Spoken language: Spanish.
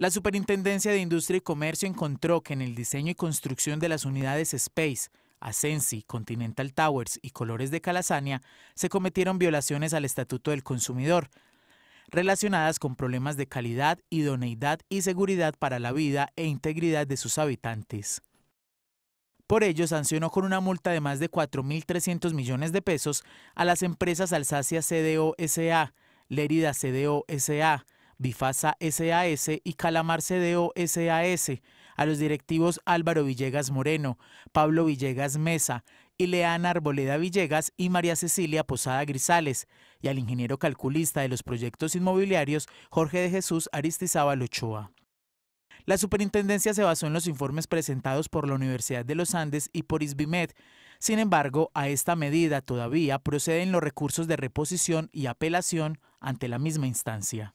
La Superintendencia de Industria y Comercio encontró que en el diseño y construcción de las unidades Space, Asensi, Continental Towers y Colores de Calasania se cometieron violaciones al Estatuto del Consumidor, relacionadas con problemas de calidad, idoneidad y seguridad para la vida e integridad de sus habitantes. Por ello, sancionó con una multa de más de 4.300 millones de pesos a las empresas Alsacia CDO SA, Lérida CDO SA, Bifasa SAS y Calamar CDO SAS, a los directivos Álvaro Villegas Moreno, Pablo Villegas Mesa, Ileana Arboleda Villegas y María Cecilia Posada Grisales, y al ingeniero calculista de los proyectos inmobiliarios Jorge de Jesús Aristizábal Ochoa. La superintendencia se basó en los informes presentados por la Universidad de los Andes y por ISBIMED. Sin embargo, a esta medida todavía proceden los recursos de reposición y apelación ante la misma instancia.